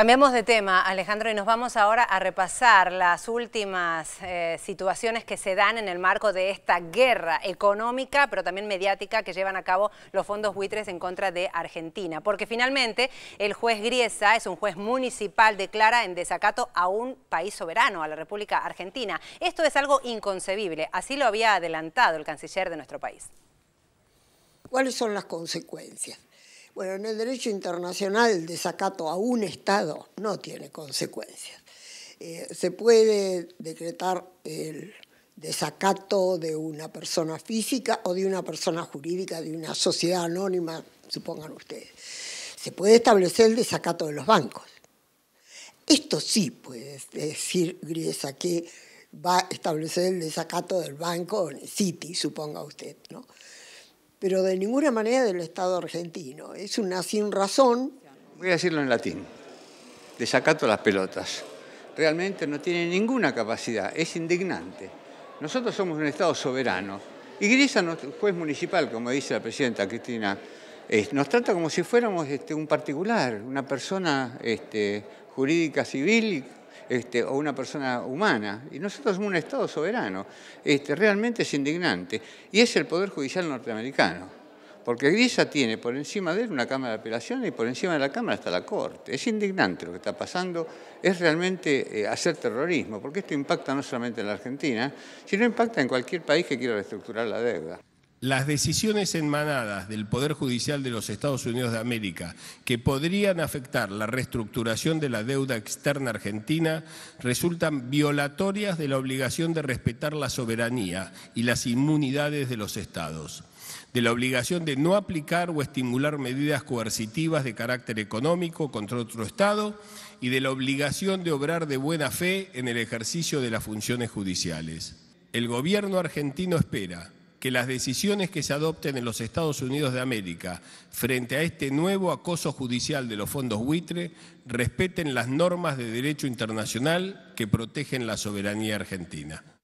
Cambiamos de tema, Alejandro, y nos vamos ahora a repasar las últimas eh, situaciones que se dan en el marco de esta guerra económica, pero también mediática, que llevan a cabo los fondos buitres en contra de Argentina. Porque finalmente el juez Griesa, es un juez municipal, declara en desacato a un país soberano, a la República Argentina. Esto es algo inconcebible, así lo había adelantado el canciller de nuestro país. ¿Cuáles son las consecuencias? Bueno, en el derecho internacional, desacato a un Estado no tiene consecuencias. Eh, se puede decretar el desacato de una persona física o de una persona jurídica, de una sociedad anónima, supongan ustedes. Se puede establecer el desacato de los bancos. Esto sí puede decir Griesa que va a establecer el desacato del banco en City, suponga usted, ¿no? pero de ninguna manera del Estado argentino. Es una sin razón. Voy a decirlo en latín. Desacato las pelotas. Realmente no tiene ninguna capacidad. Es indignante. Nosotros somos un Estado soberano. Y Grisa, juez municipal, como dice la presidenta Cristina, nos trata como si fuéramos este, un particular, una persona este, jurídica civil este, o una persona humana. Y nosotros somos un Estado soberano. Este, realmente es indignante. Y es el Poder Judicial norteamericano. Porque Grisa tiene por encima de él una Cámara de Apelaciones y por encima de la Cámara está la Corte. Es indignante lo que está pasando. Es realmente eh, hacer terrorismo, porque esto impacta no solamente en la Argentina, sino impacta en cualquier país que quiera reestructurar la deuda. Las decisiones emanadas del Poder Judicial de los Estados Unidos de América que podrían afectar la reestructuración de la deuda externa argentina resultan violatorias de la obligación de respetar la soberanía y las inmunidades de los Estados de la obligación de no aplicar o estimular medidas coercitivas de carácter económico contra otro Estado y de la obligación de obrar de buena fe en el ejercicio de las funciones judiciales. El gobierno argentino espera que las decisiones que se adopten en los Estados Unidos de América frente a este nuevo acoso judicial de los fondos buitre respeten las normas de derecho internacional que protegen la soberanía argentina.